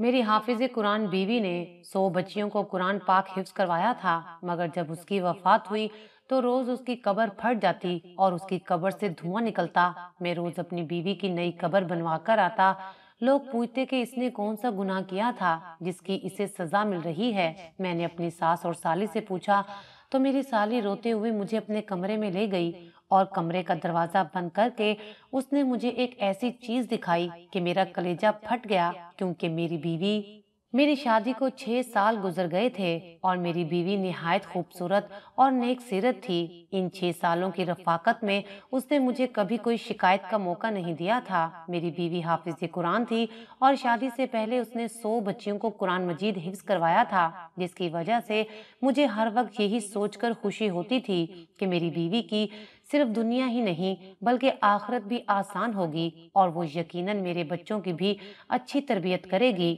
मेरी हाफिज कुरान बीवी ने सौ बच्चियों को कुरान पाक हिफ्ज करवाया था मगर जब उसकी वफात हुई तो रोज उसकी कबर फट जाती और उसकी कबर से धुआं निकलता मैं रोज अपनी बीवी की नई कबर बनवा कर आता लोग पूछते कि इसने कौन सा गुनाह किया था जिसकी इसे सजा मिल रही है मैंने अपनी सास और साली से पूछा तो मेरी साली रोते हुए मुझे अपने कमरे में ले गई और कमरे का दरवाज़ा बंद करके उसने मुझे एक ऐसी चीज़ दिखाई कि मेरा कलेजा फट गया क्योंकि मेरी बीवी मेरी शादी को छह साल गुजर गए थे और मेरी बीवी नहायत खूबसूरत और नेक सीरत थी इन छह सालों की रफाकत में उसने मुझे कभी कोई शिकायत का मौका नहीं दिया था मेरी बीवी हाफिज कुरान थी और शादी से पहले उसने सौ बच्चियों को कुरान मजीद हिफ्स करवाया था जिसकी वजह से मुझे हर वक्त यही सोचकर खुशी होती थी कि मेरी बीवी की सिर्फ दुनिया ही नहीं बल्कि आखरत भी आसान होगी और वो यकीनन मेरे बच्चों की भी अच्छी तरबियत करेगी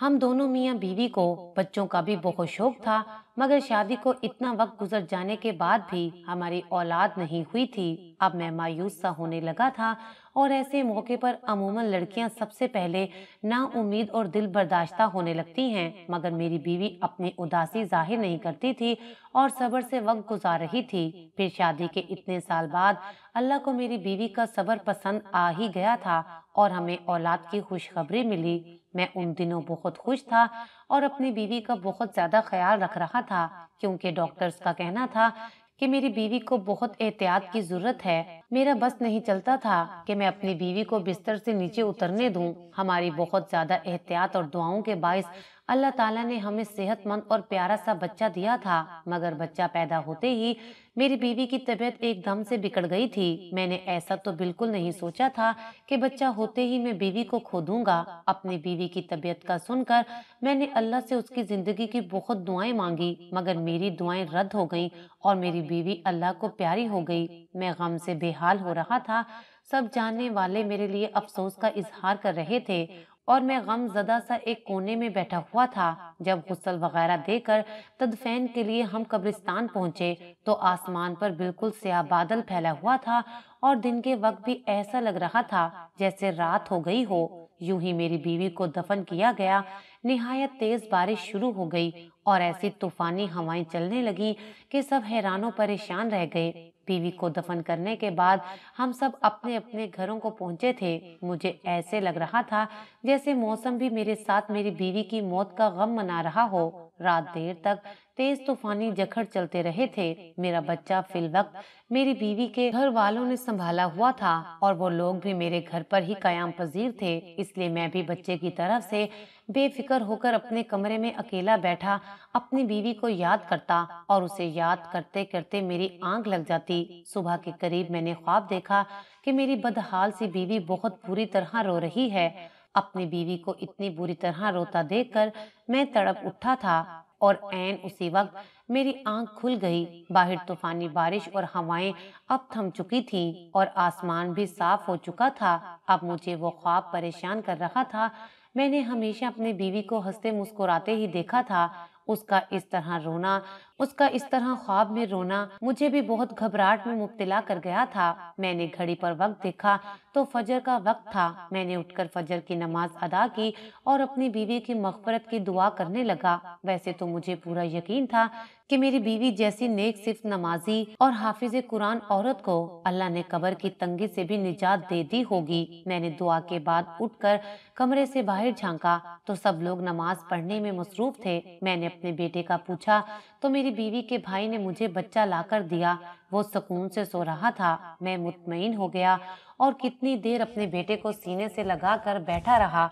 हम दोनों मियाँ बीवी को बच्चों का भी बहुत शौक था मगर शादी को इतना वक्त गुजर जाने के बाद भी हमारी औलाद नहीं हुई थी अब मैं मायूस सा होने लगा था और ऐसे मौके पर अमूमन लड़कियां सबसे पहले ना उम्मीद और दिल बर्दाश्ता होने लगती हैं मगर मेरी बीवी अपनी उदासी जाहिर नहीं करती थी और सबर से वक्त गुजार रही थी फिर शादी के इतने साल बाद अल्लाह को मेरी बीवी का सबर पसंद आ ही गया था और हमें औलाद की खुशखबरी मिली मैं उन दिनों बहुत खुश था और अपनी बीवी का बहुत ज़्यादा ख्याल रख रहा था क्योंकि डॉक्टर्स का कहना था कि मेरी बीवी को बहुत एहतियात की ज़रूरत है मेरा बस नहीं चलता था कि मैं अपनी बीवी को बिस्तर से नीचे उतरने दूं। हमारी बहुत ज्यादा एहतियात और दुआओं के बायस अल्लाह ताला ने हमें सेहतमंद और प्यारा सा बच्चा दिया था मगर बच्चा पैदा होते ही मेरी बीवी की तबीयत एकदम से बिगड़ गई थी मैंने ऐसा तो बिल्कुल नहीं सोचा था कि बच्चा होते ही मैं बीवी को खो दूंगा अपनी बीवी की तबीयत का सुनकर मैंने अल्लाह से उसकी जिंदगी की बहुत दुआएं मांगी मगर मेरी दुआएं रद्द हो गईं और मेरी बीवी अल्लाह को प्यारी हो गई मैं गम से बेहद बेहाल हो रहा था सब जानने वाले मेरे लिए अफसोस का इजहार कर रहे थे और मैं गम जदा सा एक कोने में बैठा हुआ था जब गुस्सल वगैरह देकर तदफैन के लिए हम कब्रिस्तान पहुंचे तो आसमान पर बिल्कुल स्याह बादल फैला हुआ था और दिन के वक्त भी ऐसा लग रहा था जैसे रात हो गई हो यूं ही मेरी बीवी को दफन किया गया निहायत तेज बारिश शुरू हो गई और ऐसी तूफानी हवाएं चलने लगी कि सब हैरानों परेशान रह गए बीवी को दफन करने के बाद हम सब अपने अपने घरों को पहुंचे थे मुझे ऐसे लग रहा था जैसे मौसम भी मेरे साथ मेरी बीवी की मौत का गम मना रहा हो रात देर तक तेज तूफानी जखड़ चलते रहे थे मेरा बच्चा फिल वक्त मेरी बीवी के घर वालों ने संभाला हुआ था और वो लोग भी मेरे घर पर ही कायम पजीर थे इसलिए मैं भी बच्चे की तरफ से बेफिक्र होकर अपने कमरे में अकेला बैठा अपनी बीवी को याद करता और उसे याद करते करते मेरी आंख लग जाती सुबह के करीब मैंने ख्वाब देखा कि मेरी बदहाल सी बीवी बहुत बुरी तरह रो रही है अपनी बीवी को इतनी बुरी तरह रोता देखकर मैं तड़प उठा था और एन उसी वक्त मेरी आंख खुल गई बाहर तूफानी बारिश और हवाएं अब थम चुकी थी और आसमान भी साफ हो चुका था अब मुझे वो ख्वाब परेशान कर रहा था मैंने हमेशा अपनी बीवी को हंसते मुस्कुराते ही देखा था उसका इस तरह रोना उसका इस तरह ख्वाब में रोना मुझे भी बहुत घबराहट में मुब्तला कर गया था मैंने घड़ी पर वक्त देखा तो फजर का वक्त था मैंने उठकर फजर की नमाज अदा की और अपनी बीवी की मगफरत की दुआ करने लगा वैसे तो मुझे पूरा यकीन था कि मेरी बीवी जैसी नेक सिर्फ नमाजी और हाफिज कुरान औरत को अल्लाह ने कबर की तंगी से भी निजात दे दी होगी मैंने दुआ के बाद उठकर कमरे से बाहर झांका तो सब लोग नमाज पढ़ने में मसरूफ थे मैंने अपने बेटे का पूछा तो मेरी मेरी बीवी के भाई ने मुझे बच्चा लाकर दिया वो सुकून से सो रहा था मैं मुतमिन हो गया और कितनी देर अपने बेटे को सीने से लगाकर बैठा रहा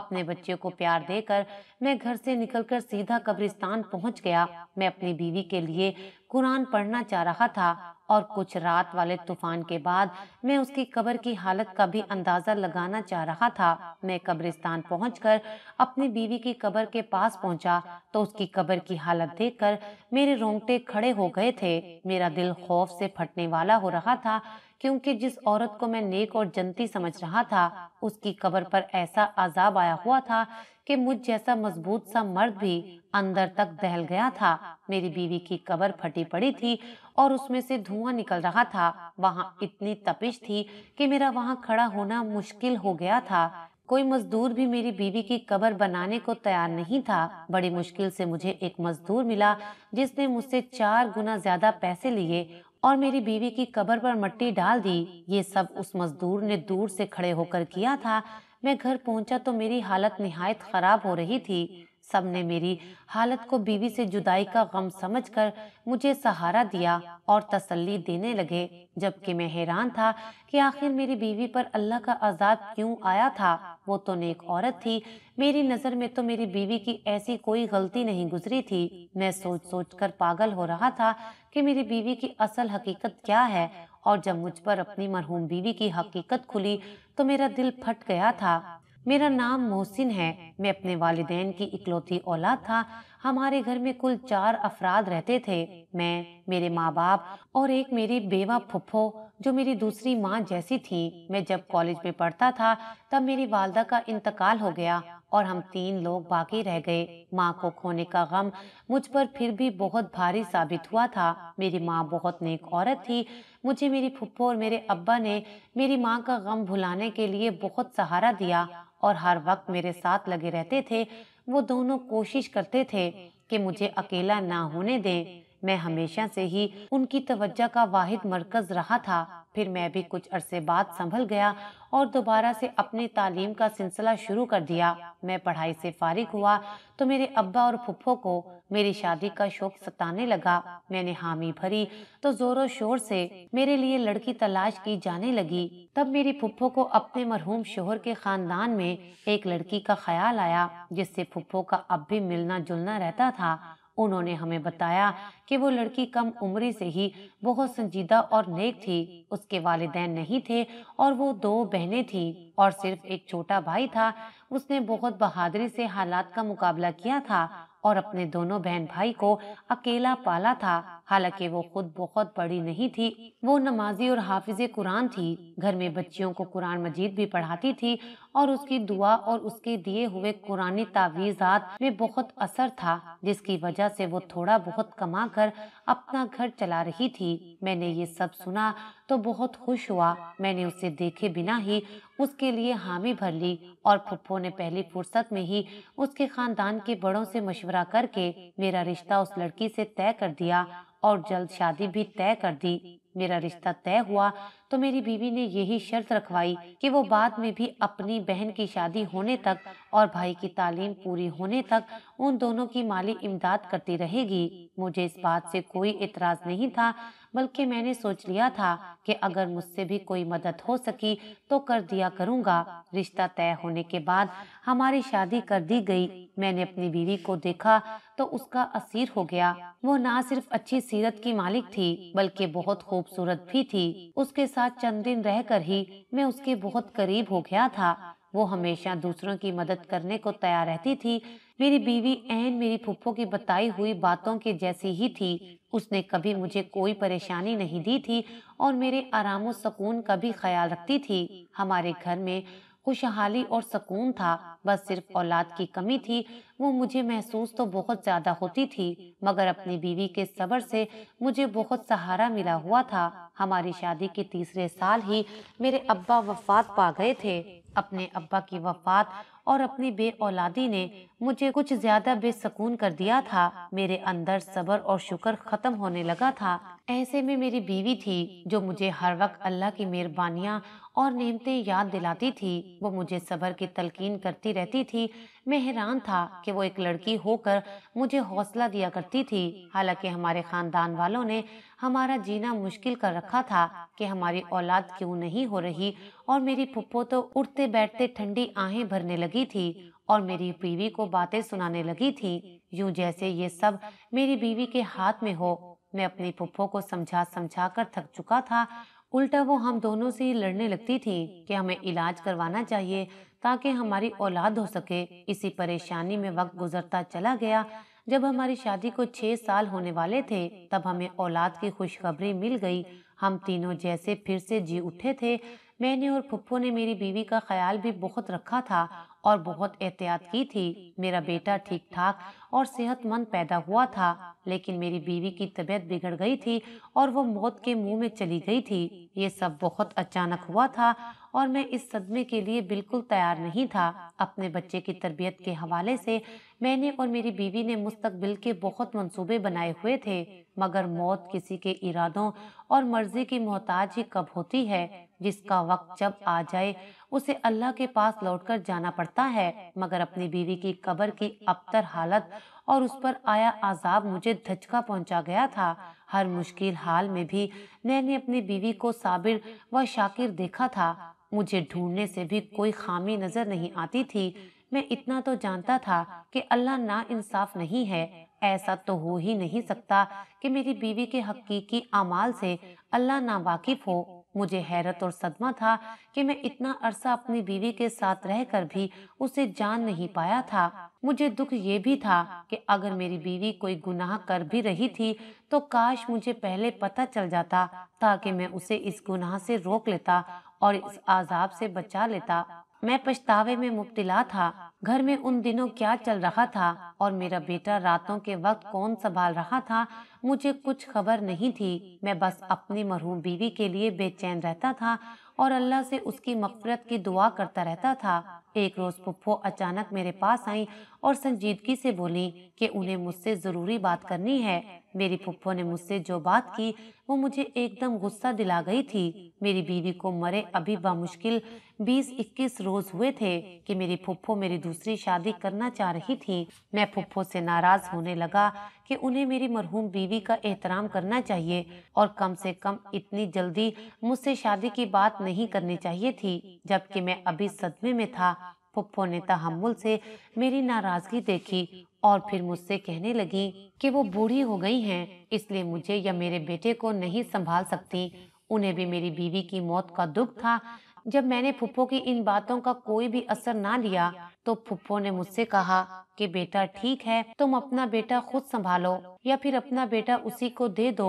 अपने बच्चे को प्यार देकर मैं घर से निकलकर सीधा कब्रिस्तान पहुंच गया मैं अपनी बीवी के लिए कुरान पढ़ना चाह रहा था और कुछ रात वाले तूफान के बाद मैं उसकी कब्र की हालत का भी अंदाजा लगाना चाह रहा था मैं कब्रिस्तान पहुंचकर अपनी बीवी की कब्र के पास पहुंचा तो उसकी कब्र की हालत देखकर मेरे रोंगटे खड़े हो गए थे मेरा दिल खौफ से फटने वाला हो रहा था क्योंकि जिस औरत को मैं नेक और जनती समझ रहा था उसकी कबर पर ऐसा आजाब आया हुआ था कि मुझ जैसा मजबूत सा मर्द भी अंदर तक दहल गया था मेरी बीवी की कबर फटी पड़ी थी और उसमें से धुआं निकल रहा था वहाँ इतनी तपिश थी कि मेरा वहाँ खड़ा होना मुश्किल हो गया था कोई मजदूर भी मेरी बीवी की कबर बनाने को तैयार नहीं था बड़ी मुश्किल से मुझे एक मजदूर मिला जिसने मुझसे चार गुना ज्यादा पैसे लिए और मेरी बीवी की कबर पर मट्टी डाल दी ये सब उस मजदूर ने दूर से खड़े होकर किया था मैं घर पहुंचा तो मेरी हालत निहायत खराब हो रही थी सब ने मेरी हालत को बीवी से जुदाई का गम समझकर मुझे सहारा दिया और तसल्ली देने लगे जबकि मैं हैरान था कि आखिर मेरी बीवी पर अल्लाह का अजाब क्यों आया था वो तो नेक औरत थी मेरी नज़र में तो मेरी बीवी की ऐसी कोई गलती नहीं गुजरी थी मैं सोच सोच कर पागल हो रहा था कि मेरी बीवी की असल हकीकत क्या है और जब मुझ पर अपनी मरहूम बीवी की हकीकत खुली तो मेरा दिल फट गया था मेरा नाम मोहसिन है मैं अपने वालदेन की इकलौती औलाद था हमारे घर में कुल चार अफराद रहते थे मैं मेरे माँ बाप और एक मेरी बेवा फुफो जो मेरी दूसरी माँ जैसी थी मैं जब कॉलेज में पढ़ता था तब मेरी वालदा का इंतकाल हो गया और हम तीन लोग बाकी रह गए माँ को खोने का गम मुझ पर फिर भी बहुत भारी साबित हुआ था मेरी माँ बहुत नेक औरत थी मुझे मेरी फुप्पो और मेरे अब्बा ने मेरी माँ का गम भुलाने के लिए बहुत सहारा दिया और हर वक्त मेरे साथ लगे रहते थे वो दोनों कोशिश करते थे कि मुझे अकेला ना होने दें मैं हमेशा से ही उनकी तवज्जा का वाहिद मरकज रहा था फिर मैं भी कुछ अरसे बाद संभल गया और दोबारा से अपनी तालीम का सिलसिला शुरू कर दिया मैं पढ़ाई से फारिग हुआ तो मेरे अब्बा और तो फुफो को मेरी शादी का शौक सताने लगा मैंने हामी भरी तो जोरों तो शोर से मेरे लिए लड़की तलाश की जाने लगी तब मेरी फुफो को अपने मरहूम शोहर के खानदान में एक लड़की का ख्याल आया जिससे फुफ्फो का अब भी मिलना जुलना रहता था उन्होंने हमें बताया कि वो लड़की कम उम्री से ही बहुत संजीदा और नेक थी उसके वालदेन नहीं थे और वो दो बहनें थीं और सिर्फ एक छोटा भाई था उसने बहुत बहादुरी से हालात का मुकाबला किया था और अपने दोनों बहन भाई को अकेला पाला था हालांकि वो खुद बहुत बड़ी नहीं थी वो नमाजी और हाफिज कुरान थी घर में बच्चियों को कुरान मजीद भी पढ़ाती थी और उसकी दुआ और उसके दिए हुए कुरानी तावीज़ात में बहुत असर था जिसकी वजह से वो थोड़ा बहुत कमा कर अपना घर चला रही थी मैंने ये सब सुना तो बहुत खुश हुआ मैंने उसे देखे बिना ही उसके लिए हामी भर ली और फुप्पो ने पहली फुर्सत में ही उसके खानदान के बड़ों से मशवरा करके मेरा रिश्ता उस लड़की से तय कर दिया और जल्द शादी भी तय कर दी मेरा रिश्ता तय हुआ तो मेरी बीवी ने यही शर्त रखवाई कि वो बाद में भी अपनी बहन की शादी होने तक और भाई की तालीम पूरी होने तक उन दोनों की माली इमदाद करती रहेगी मुझे इस बात से कोई इतराज नहीं था बल्कि मैंने सोच लिया था कि अगर मुझसे भी कोई मदद हो सकी तो कर दिया करूँगा रिश्ता तय होने के बाद हमारी शादी कर दी गई मैंने अपनी बीवी को देखा तो उसका असीर हो गया वो ना सिर्फ अच्छी सीरत की मालिक थी बल्कि बहुत खूबसूरत भी थी उसके साथ चंद दिन रह कर ही मैं उसके बहुत करीब हो गया था वो हमेशा दूसरों की मदद करने को तैयार रहती थी मेरी बीवी एन मेरी फुप्पो की बताई हुई बातों के जैसी ही थी उसने कभी मुझे कोई परेशानी नहीं दी थी और मेरे आराम सुकून का भी ख्याल रखती थी हमारे घर में खुशहाली और सुकून था बस सिर्फ औलाद की कमी थी वो मुझे महसूस तो बहुत ज़्यादा होती थी मगर अपनी बीवी के सबर से मुझे बहुत सहारा मिला हुआ था हमारी शादी के तीसरे साल ही मेरे अब्बा वफात पा गए थे अपने अब्बा की वफात और अपनी बे औलादी ने मुझे कुछ ज्यादा बेसकून कर दिया था मेरे अंदर सबर और शुक्र खत्म होने लगा था ऐसे में मेरी बीवी थी जो मुझे हर वक्त अल्लाह की मेहरबानियाँ और नेमतें याद दिलाती थी वो मुझे सबर की तलकीन करती रहती थी मैं हैरान था कि वो एक लड़की होकर मुझे हौसला दिया करती थी हालांकि हमारे ख़ानदान वालों ने हमारा जीना मुश्किल कर रखा था कि हमारी औलाद क्यों नहीं हो रही और मेरी पुप्पो तो उठते बैठते ठंडी आहें भरने लगी थी और मेरी बीवी को बातें सुनाने लगी थी यूं जैसे ये सब मेरी बीवी के हाथ में हो मैं अपनी पुप्पो को समझा समझा कर थक चुका था उल्टा वो हम दोनों से ही लड़ने लगती थी कि हमें इलाज करवाना चाहिए ताकि हमारी औलाद हो सके इसी परेशानी में वक्त गुजरता चला गया जब हमारी शादी को छह साल होने वाले थे तब हमें औलाद की खुशखबरी मिल गई हम तीनों जैसे फिर से जी उठे थे मैंने और फुप्पो ने मेरी बीवी का ख्याल भी बहुत रखा था और बहुत एहतियात की थी मेरा बेटा ठीक ठाक और सेहतमंद पैदा हुआ था लेकिन मेरी बीवी की तबीयत बिगड़ गई थी और वो मौत के मुंह में चली गई थी ये सब बहुत अचानक हुआ था और मैं इस सदमे के लिए बिल्कुल तैयार नहीं था अपने बच्चे की तरबियत के हवाले से मैंने और मेरी बीवी ने मुस्तकबिल के बहुत मंसूबे बनाए हुए थे मगर मौत किसी के इरादों और मर्जी की मोहताज ही कब होती है जिसका वक्त जब आ जाए उसे अल्लाह के पास लौटकर जाना पड़ता है मगर अपनी बीवी की कब्र की अबतर हालत और उस पर आया आजाब मुझे धचका पहुंचा गया था हर मुश्किल हाल में भी मैंने अपनी बीवी को साबिर व शाकिर देखा था मुझे ढूंढने से भी कोई खामी नजर नहीं आती थी मैं इतना तो जानता था कि अल्लाह ना इंसाफ नहीं है ऐसा तो हो ही नहीं सकता कि मेरी बीवी के हकीकी अमाल से अल्लाह ना वाकिफ हो मुझे हैरत और सदमा था कि मैं इतना अरसा अपनी बीवी के साथ रहकर भी उसे जान नहीं पाया था मुझे दुख ये भी था कि अगर मेरी बीवी कोई गुनाह कर भी रही थी तो काश मुझे पहले पता चल जाता ताकि मैं उसे इस गुनाह से रोक लेता और इस आजाब से बचा लेता मैं पछतावे में मुब्तला था घर में उन दिनों क्या चल रहा था और मेरा बेटा रातों के वक्त कौन संभाल रहा था मुझे कुछ खबर नहीं थी मैं बस अपनी मरहूम बीवी के लिए बेचैन रहता था और अल्लाह से उसकी मफफरत की दुआ करता रहता था एक रोज पुप्पो अचानक मेरे पास आई और संजीदगी से बोली कि उन्हें मुझसे जरूरी बात करनी है मेरी पुप्पो ने मुझसे जो बात की वो मुझे एकदम गुस्सा दिला गई थी मेरी बीवी को मरे अभी बामुश्किल 20-21 रोज हुए थे कि मेरी पुप्पो मेरी दूसरी शादी करना चाह रही थी मैं पुप्पो से नाराज होने लगा कि उन्हें मेरी मरहूम बीवी का एहतराम करना चाहिए और कम से कम इतनी जल्दी मुझसे शादी की बात नहीं करनी चाहिए थी जबकि मैं अभी सदमे में था पुप्पो ने तहमुल से मेरी नाराजगी देखी और फिर मुझसे कहने लगी कि वो बूढ़ी हो गई हैं इसलिए मुझे या मेरे बेटे को नहीं संभाल सकती उन्हें भी मेरी बीवी की मौत का दुख था जब मैंने फुप्पो की इन बातों का कोई भी असर ना लिया तो फुप्पो ने मुझसे कहा कि बेटा ठीक है तुम अपना बेटा खुद संभालो या फिर अपना बेटा उसी को दे दो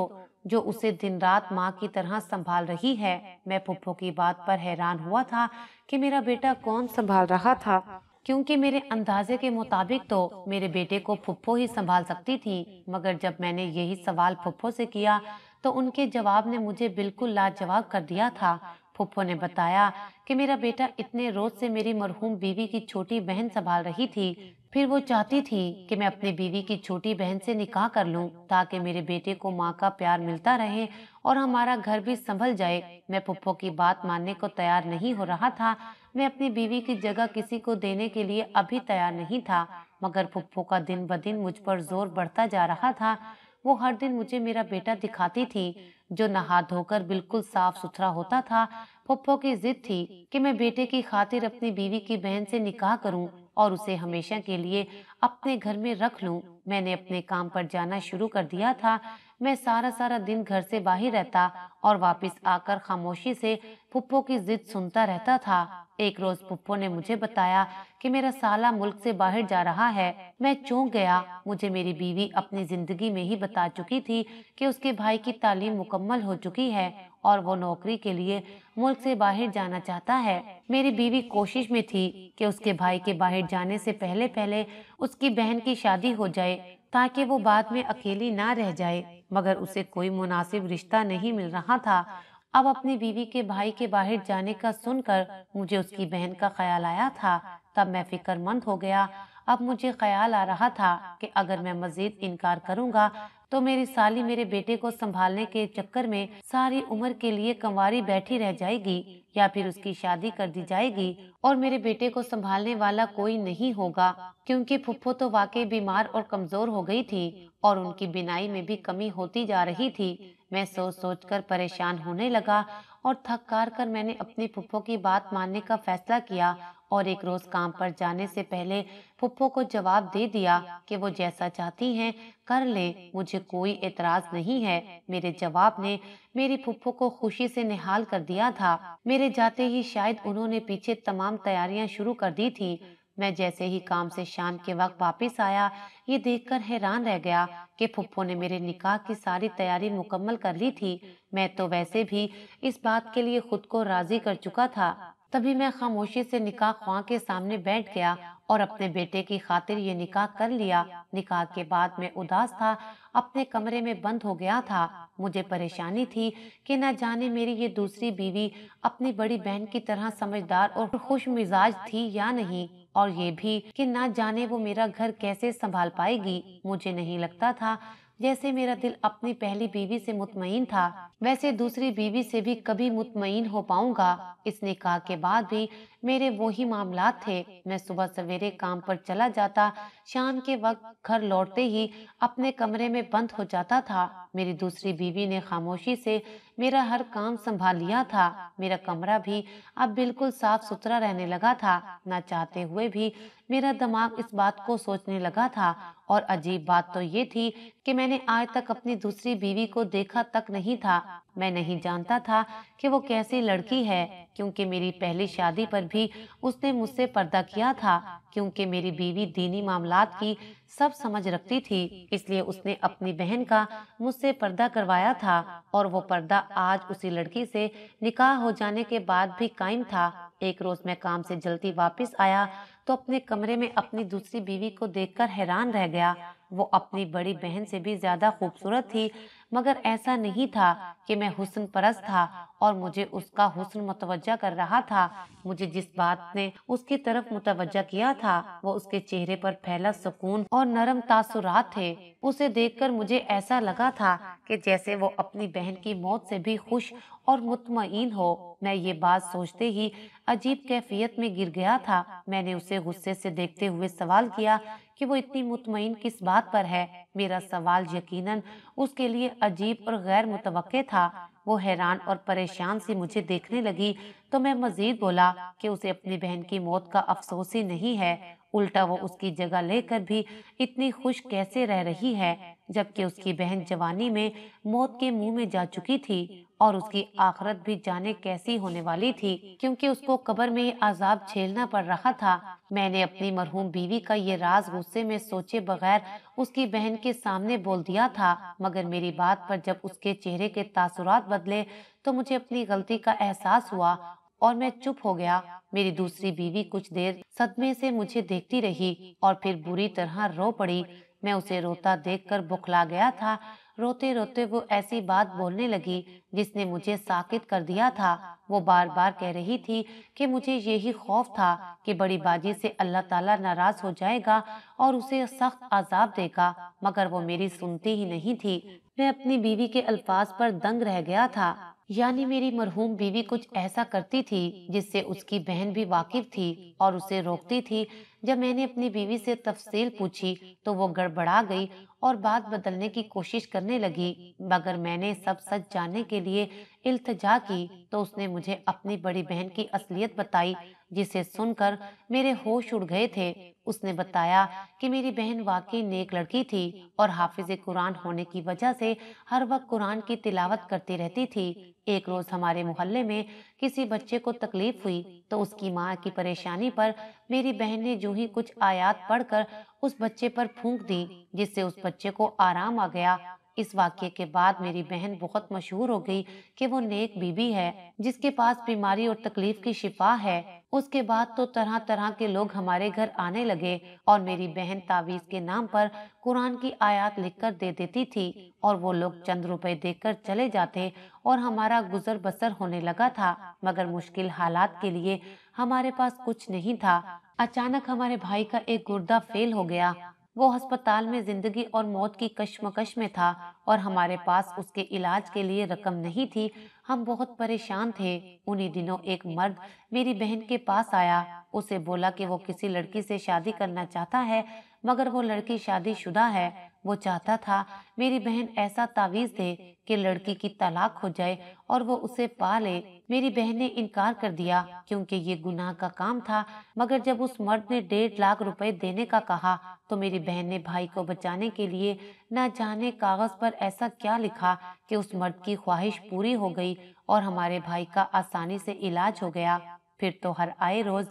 जो उसे दिन रात माँ की तरह संभाल रही है मैं फुप्पो की बात पर हैरान हुआ था कि मेरा बेटा कौन संभाल रहा था क्योंकि मेरे अंदाजे के मुताबिक तो मेरे बेटे को फुप्पो ही संभाल सकती थी मगर जब मैंने यही सवाल फुप्पो से किया तो उनके जवाब ने मुझे बिल्कुल लाजवाब कर दिया था फुप्पो ने बताया कि मेरा बेटा इतने रोज से मेरी मरहूम बीवी की छोटी बहन संभाल रही थी फिर वो चाहती थी कि मैं अपनी बीवी की छोटी बहन से निकाह कर लूं ताकि मेरे बेटे को माँ का प्यार मिलता रहे और हमारा घर भी संभल जाए मैं पुप्पो की बात मानने को तैयार नहीं हो रहा था मैं अपनी बीवी की जगह किसी को देने के लिए अभी तैयार नहीं था मगर पुप्पो का दिन ब दिन मुझ पर जोर बढ़ता जा रहा था वो हर दिन मुझे मेरा बेटा दिखाती थी जो नहा धोकर बिल्कुल साफ सुथरा होता था पप्पो की जिद थी कि मैं बेटे की खातिर अपनी बीवी की बहन से निकाह करूं और उसे हमेशा के लिए अपने घर में रख लूं। मैंने अपने काम पर जाना शुरू कर दिया था मैं सारा सारा दिन घर से बाहर रहता और वापस आकर खामोशी से पुप्पो की जिद सुनता रहता था एक रोज पुप्पो ने मुझे बताया कि मेरा साला मुल्क से बाहर जा रहा है मैं चौंक गया मुझे मेरी बीवी अपनी जिंदगी में ही बता चुकी थी कि उसके भाई की तालीम मुकम्मल हो चुकी है और वो नौकरी के लिए मुल्क से बाहर जाना चाहता है मेरी बीवी कोशिश में थी कि उसके भाई के बाहर जाने से पहले पहले उसकी बहन की शादी हो जाए ताकि वो बाद में अकेली ना रह जाए मगर उसे कोई मुनासिब रिश्ता नहीं मिल रहा था अब अपनी बीवी के भाई के बाहर जाने का सुनकर मुझे उसकी बहन का ख्याल आया था तब मैं फिक्रमंद हो गया अब मुझे ख्याल आ रहा था कि अगर मैं मजीद इनकार करूंगा तो मेरी साली मेरे बेटे को संभालने के चक्कर में सारी उम्र के लिए कंवारी बैठी रह जाएगी या फिर उसकी शादी कर दी जाएगी और मेरे बेटे को संभालने वाला कोई नहीं होगा क्योंकि फुफ्फो तो वाकई बीमार और कमजोर हो गई थी और उनकी बिनाई में भी कमी होती जा रही थी मैं सोच सोच कर परेशान होने लगा और थक कार कर मैंने अपनी फुफ्फो की बात मानने का फैसला किया और एक रोज काम पर जाने से पहले फुफ्फो को जवाब दे दिया कि वो जैसा चाहती हैं कर ले मुझे कोई एतराज नहीं है मेरे जवाब ने मेरी फुफ्फो को खुशी से निहाल कर दिया था मेरे मेरे जाते ही शायद उन्होंने पीछे तमाम तैयारियां शुरू कर दी थी मैं जैसे ही काम से शाम के वक्त वापस आया ये देखकर हैरान रह गया कि फुप्पो ने मेरे निकाह की सारी तैयारी मुकम्मल कर ली थी मैं तो वैसे भी इस बात के लिए खुद को राजी कर चुका था तभी मैं खामोशी से निकाह खां के सामने बैठ गया और अपने बेटे की खातिर ये निकाह कर लिया निकाह के बाद मैं उदास था अपने कमरे में बंद हो गया था मुझे परेशानी थी कि न जाने मेरी ये दूसरी बीवी अपनी बड़ी बहन की तरह समझदार और खुश मिजाज थी या नहीं और ये भी कि ना जाने वो मेरा घर कैसे संभाल पाएगी मुझे नहीं लगता था जैसे मेरा दिल अपनी पहली बीवी से मुतमईन था वैसे दूसरी बीवी से भी कभी मुतमिन हो पाऊंगा इस निकाह के बाद भी मेरे वो ही मामला थे मैं सुबह सवेरे काम पर चला जाता शाम के वक्त घर लौटते ही अपने कमरे में बंद हो जाता था मेरी दूसरी बीवी ने खामोशी से मेरा हर काम संभाल लिया था मेरा कमरा भी अब बिल्कुल साफ सुथरा रहने लगा था ना चाहते हुए भी मेरा दिमाग इस बात को सोचने लगा था और अजीब बात तो ये थी कि मैंने आज तक अपनी दूसरी बीवी को देखा तक नहीं था मैं नहीं जानता था कि वो कैसी लड़की है क्योंकि मेरी पहली शादी पर भी उसने मुझसे पर्दा किया था क्योंकि मेरी बीवी दीनी मामलात की सब समझ रखती थी इसलिए उसने अपनी बहन का मुझसे पर्दा करवाया था और वो पर्दा आज उसी लड़की से निकाह हो जाने के बाद भी कायम था एक रोज मैं काम से जल्दी वापस आया तो अपने कमरे में अपनी दूसरी बीवी को देखकर हैरान रह गया वो अपनी बड़ी बहन से भी ज्यादा खूबसूरत थी मगर ऐसा नहीं था कि मैं हुसन परस था और मुझे उसका हुस्न मुतवजा कर रहा था मुझे जिस बात ने उसकी तरफ मुतवजा किया था वो उसके चेहरे पर फैला सुकून और नरम तासुरात थे उसे देखकर मुझे ऐसा लगा था कि जैसे वो अपनी बहन की मौत से भी खुश और मुतमईन हो मैं ये बात सोचते ही अजीब कैफियत में गिर गया था मैंने उसे गुस्से से देखते हुए सवाल किया कि वो इतनी मुतमईन किस बात पर है मेरा सवाल यकीनन उसके लिए अजीब और गैर मुतव था वो हैरान और परेशान सी मुझे देखने लगी तो मैं मजीद बोला कि उसे अपनी बहन की मौत का अफसोस ही नहीं है उल्टा वो उसकी जगह लेकर भी इतनी खुश कैसे रह रही है जबकि उसकी बहन जवानी में मौत के मुंह में जा चुकी थी और उसकी आखरत भी जाने कैसी होने वाली थी क्योंकि उसको कब्र में आजाब झेलना पड़ रहा था मैंने अपनी मरहूम बीवी का ये राज गुस्से में सोचे बगैर उसकी बहन के सामने बोल दिया था मगर मेरी बात पर जब उसके चेहरे के तासुरात बदले तो मुझे अपनी गलती का एहसास हुआ और मैं चुप हो गया मेरी दूसरी बीवी कुछ देर सदमे से मुझे देखती रही और फिर बुरी तरह रो पड़ी मैं उसे रोता देखकर बुखला गया था रोते रोते वो ऐसी बात बोलने लगी जिसने मुझे साकित कर दिया था वो बार बार कह रही थी कि मुझे यही खौफ था कि बड़ी बाजी से अल्लाह ताला नाराज हो जाएगा और उसे सख्त आजाब देगा मगर वो मेरी सुनती ही नहीं थी मैं अपनी बीवी के अल्फाज पर दंग रह गया था यानी मेरी मरहूम बीवी कुछ ऐसा करती थी जिससे उसकी बहन भी वाकिफ थी और उसे रोकती थी जब मैंने अपनी बीवी से तफसील पूछी तो वो गड़बड़ा गई और बात बदलने की कोशिश करने लगी मगर मैंने सब सच जानने के लिए इल्तजा की तो उसने मुझे अपनी बड़ी बहन की असलियत बताई जिसे सुनकर मेरे होश उड़ गए थे उसने बताया कि मेरी बहन वाकई नेक लड़की थी और हाफिज कुरान होने की वजह से हर वक्त कुरान की तिलावत करती रहती थी एक रोज हमारे मोहल्ले में किसी बच्चे को तकलीफ हुई तो उसकी माँ की परेशानी पर मेरी बहन ने जो ही कुछ आयात पढ़कर उस बच्चे पर फूंक दी जिससे उस बच्चे को आराम आ गया इस वाक्य के बाद मेरी बहन बहुत मशहूर हो गई कि वो नेक बीबी है जिसके पास बीमारी और तकलीफ की शिफा है उसके बाद तो तरह तरह के लोग हमारे घर आने लगे और मेरी बहन तावीज के नाम पर कुरान की आयात लिखकर दे देती थी और वो लोग चंद रुपए देकर चले जाते और हमारा गुजर बसर होने लगा था मगर मुश्किल हालात के लिए हमारे पास कुछ नहीं था अचानक हमारे भाई का एक गुर्दा फेल हो गया वो अस्पताल में जिंदगी और मौत की कश्मकश में था और हमारे पास उसके इलाज के लिए रकम नहीं थी हम बहुत परेशान थे उन्हीं दिनों एक मर्द मेरी बहन के पास आया उसे बोला कि वो किसी लड़की से शादी करना चाहता है मगर वो लड़की शादीशुदा है वो चाहता था मेरी बहन ऐसा तावीज दे कि लड़की की तलाक हो जाए और वो उसे पा ले मेरी बहन ने इनकार कर दिया क्योंकि ये गुनाह का काम था मगर जब उस मर्द ने डेढ़ लाख रुपए देने का कहा तो मेरी बहन ने भाई को बचाने के लिए न जाने कागज पर ऐसा क्या लिखा कि उस मर्द की ख्वाहिश पूरी हो गई और हमारे भाई का आसानी से इलाज हो गया फिर तो हर आए रोज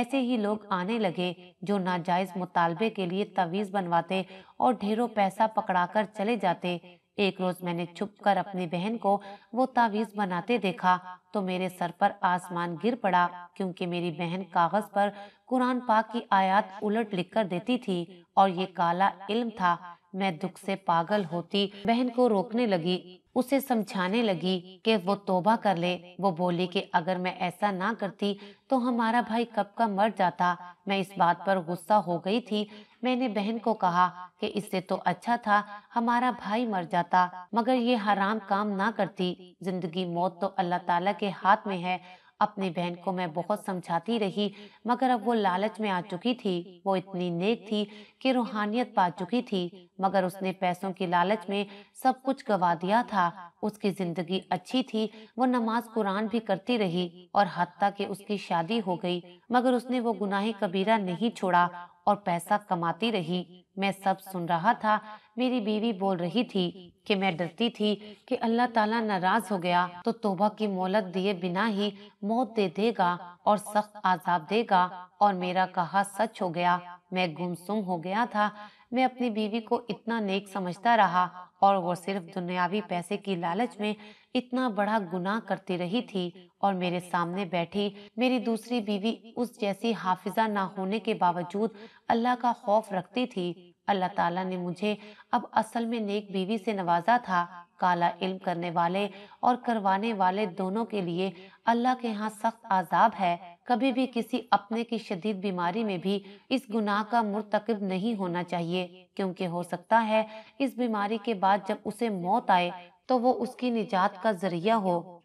ऐसे ही लोग आने लगे जो नाजायज मुतालबे के लिए तवीज़ बनवाते और ढेरों पैसा पकड़ाकर चले जाते एक रोज मैंने छुप कर अपनी बहन को वो तावीज बनाते देखा तो मेरे सर पर आसमान गिर पड़ा क्योंकि मेरी बहन कागज पर कुरान पाक की आयत उलट लिख कर देती थी और ये काला इल्म था मैं दुख से पागल होती बहन को रोकने लगी उसे समझाने लगी कि वो तोबा कर ले वो बोली कि अगर मैं ऐसा ना करती तो हमारा भाई कब का मर जाता मैं इस बात पर गुस्सा हो गई थी मैंने बहन को कहा कि इससे तो अच्छा था हमारा भाई मर जाता मगर ये हराम काम ना करती जिंदगी मौत तो अल्लाह ताला के हाथ में है अपनी बहन को मैं बहुत समझाती रही मगर अब वो लालच में आ चुकी थी वो इतनी नेक थी कि रूहानियत पा चुकी थी मगर उसने पैसों की लालच में सब कुछ गवा दिया था उसकी जिंदगी अच्छी थी वो नमाज कुरान भी करती रही और हती के उसकी शादी हो गई मगर उसने वो गुनाहे कबीरा नहीं छोड़ा और पैसा कमाती रही मैं सब सुन रहा था मेरी बीवी बोल रही थी कि मैं डरती थी कि अल्लाह ताला नाराज हो गया तो तोबा की मोहलत दिए बिना ही मौत दे देगा और सख्त आजाब देगा और मेरा कहा सच हो गया मैं गुमसुम हो गया था मैं अपनी बीवी को इतना नेक समझता रहा और वो सिर्फ दुनियावी पैसे की लालच में इतना बड़ा गुनाह करती रही थी और मेरे सामने बैठी मेरी दूसरी बीवी उस जैसी हाफिजा ना होने के बावजूद अल्लाह का खौफ रखती थी अल्लाह ताला ने मुझे अब असल में नेक बीवी से नवाजा था काला इल्म करने वाले और करवाने वाले दोनों के लिए अल्लाह के यहाँ सख्त आजाब है कभी भी किसी अपने की शदीद बीमारी में भी इस गुनाह का मुरतकब नहीं होना चाहिए क्योंकि हो सकता है इस बीमारी के बाद जब उसे मौत आए तो वो उसकी निजात का जरिया हो